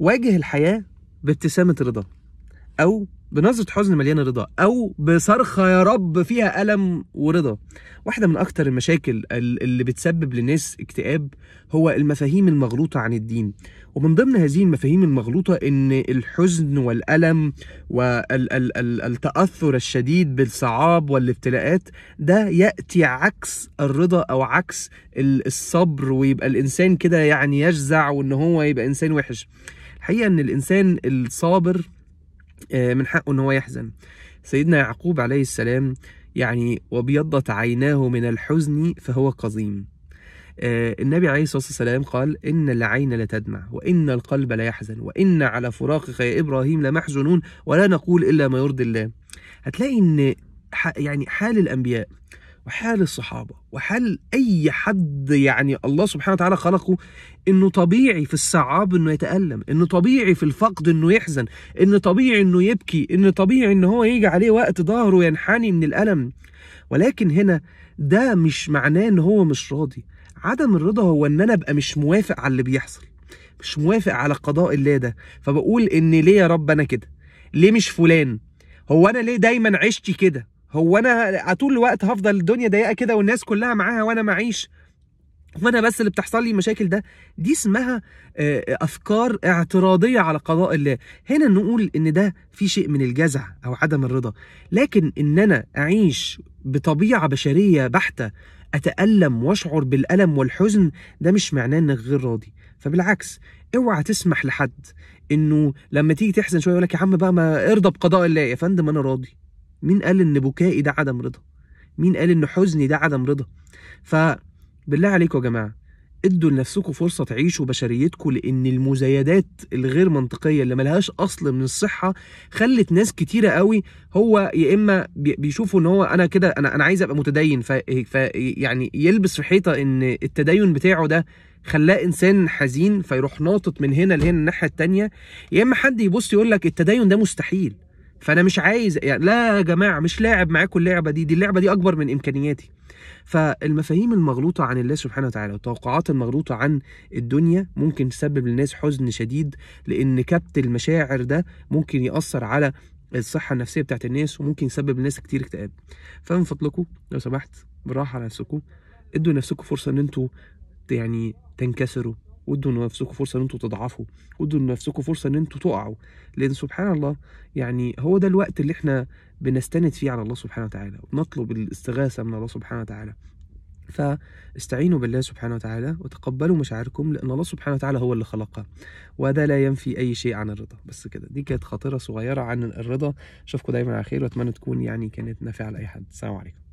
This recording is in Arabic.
واجه الحياه بابتسامه رضا او بنظرة حزن مليانة رضا أو بصرخة يا رب فيها ألم ورضا واحدة من أكتر المشاكل اللي بتسبب للناس اكتئاب هو المفاهيم المغلوطة عن الدين ومن ضمن هذه المفاهيم المغلوطة إن الحزن والألم والتأثر الشديد بالصعاب والابتلاءات ده يأتي عكس الرضا أو عكس الصبر ويبقى الإنسان كده يعني يجزع وإن هو يبقى إنسان وحش حقيقه ان الانسان الصابر آه، من حقه ان هو يحزن سيدنا يعقوب عليه السلام يعني وابيضت عيناه من الحزن فهو قزيم آه، النبي عليه الصلاة والسلام قال إن العين لتدمع وإن القلب ليحزن وإن على فراقك يا إبراهيم لمحزنون ولا نقول إلا ما يرضي الله هتلاقي إن يعني حال الأنبياء وحال الصحابه وحال اي حد يعني الله سبحانه وتعالى خلقه انه طبيعي في الصعاب انه يتالم انه طبيعي في الفقد انه يحزن انه طبيعي انه يبكي انه طبيعي ان هو يجي عليه وقت ظهره ينحني من الالم ولكن هنا ده مش معناه ان هو مش راضي عدم الرضا هو ان انا ابقى مش موافق على اللي بيحصل مش موافق على قضاء الله ده فبقول ان ليه يا رب انا كده ليه مش فلان هو انا ليه دايما عشتي كده هو انا طول الوقت هفضل الدنيا ضيقه كده والناس كلها معاها وانا معيش وانا بس اللي بتحصل لي مشاكل ده دي اسمها آه، افكار اعتراضيه على قضاء الله هنا نقول ان ده في شيء من الجزع او عدم الرضا لكن ان انا اعيش بطبيعه بشريه بحته اتالم واشعر بالالم والحزن ده مش معناه انك غير راضي فبالعكس اوعى تسمح لحد انه لما تيجي تحزن شويه يقول لك يا عم بقى ما ارضى بقضاء الله يا فندم انا راضي مين قال ان بكائي ده عدم رضا مين قال ان حزني ده عدم رضا فبالله عليكم يا جماعه ادوا لنفسكم فرصه تعيشوا بشريتكم لان المزايدات الغير منطقيه اللي ملهاش اصل من الصحه خلت ناس كتيره قوي هو يا اما بيشوفوا ان هو انا كده انا انا عايز ابقى متدين فيعني يلبس في حيطه ان التدين بتاعه ده خلاه انسان حزين فيروح ناطط من هنا لهنا الناحيه التانيه يا اما حد يبص يقول لك التدين ده مستحيل فانا مش عايز يعني لا يا جماعه مش لاعب معاكم اللعبه دي دي اللعبه دي اكبر من امكانياتي فالمفاهيم المغلوطه عن الله سبحانه وتعالى والتوقعات المغلوطه عن الدنيا ممكن تسبب للناس حزن شديد لان كبت المشاعر ده ممكن ياثر على الصحة النفسية بتاعت الناس وممكن يسبب لناس كتير اكتئاب فمن فضلكم لو سمحت بالراحة على نفسكم ادوا نفسكم فرصة ان انتوا يعني تنكسروا وادوا لنفسكم فرصه ان انتوا تضعفوا وادوا لنفسكم فرصه ان انتوا تقعوا لان سبحان الله يعني هو ده الوقت اللي احنا بنستند فيه على الله سبحانه وتعالى ونطلب الاستغاثه من الله سبحانه وتعالى فاستعينوا بالله سبحانه وتعالى وتقبلوا مشاعركم لأن الله سبحانه وتعالى هو اللي خلقها وده لا ينفي أي شيء عن الرضا بس كده دي كانت خاطره صغيرة عن الرضا أشوفكم دايما على خير وأتمنى تكون يعني كانت نافعة لأي حد السلام عليكم